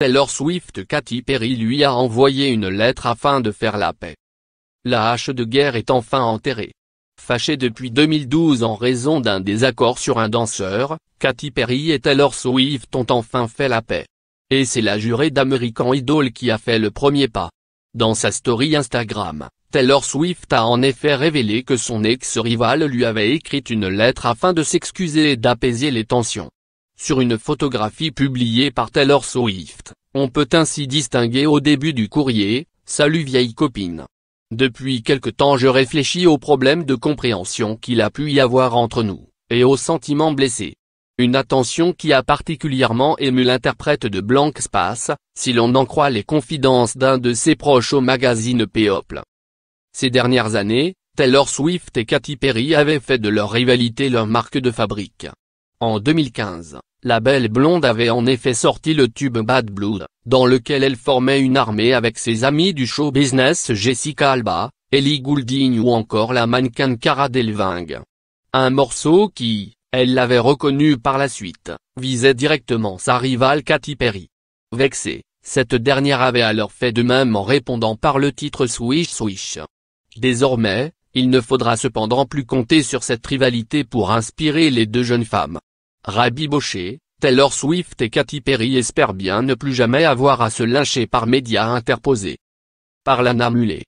Taylor Swift Katy Perry lui a envoyé une lettre afin de faire la paix. La hache de guerre est enfin enterrée. Fâchée depuis 2012 en raison d'un désaccord sur un danseur, Katy Perry et Taylor Swift ont enfin fait la paix. Et c'est la jurée d'American Idol qui a fait le premier pas. Dans sa story Instagram, Taylor Swift a en effet révélé que son ex-rival lui avait écrit une lettre afin de s'excuser et d'apaiser les tensions. Sur une photographie publiée par Taylor Swift, on peut ainsi distinguer au début du courrier, Salut vieille copine. Depuis quelque temps je réfléchis au problème de compréhension qu'il a pu y avoir entre nous, et aux sentiments blessés. Une attention qui a particulièrement ému l'interprète de Blank Space, si l'on en croit les confidences d'un de ses proches au magazine People. Ces dernières années, Taylor Swift et Katy Perry avaient fait de leur rivalité leur marque de fabrique. En 2015, la belle blonde avait en effet sorti le tube Bad Blood, dans lequel elle formait une armée avec ses amis du show business Jessica Alba, Ellie Goulding ou encore la mannequin Cara Delvingue. Un morceau qui, elle l'avait reconnu par la suite, visait directement sa rivale Katy Perry. Vexée, cette dernière avait alors fait de même en répondant par le titre Swish Swish. Désormais, il ne faudra cependant plus compter sur cette rivalité pour inspirer les deux jeunes femmes. Rabbi Taylor Swift et Katy Perry espèrent bien ne plus jamais avoir à se lyncher par médias interposés. Par l'anamulé.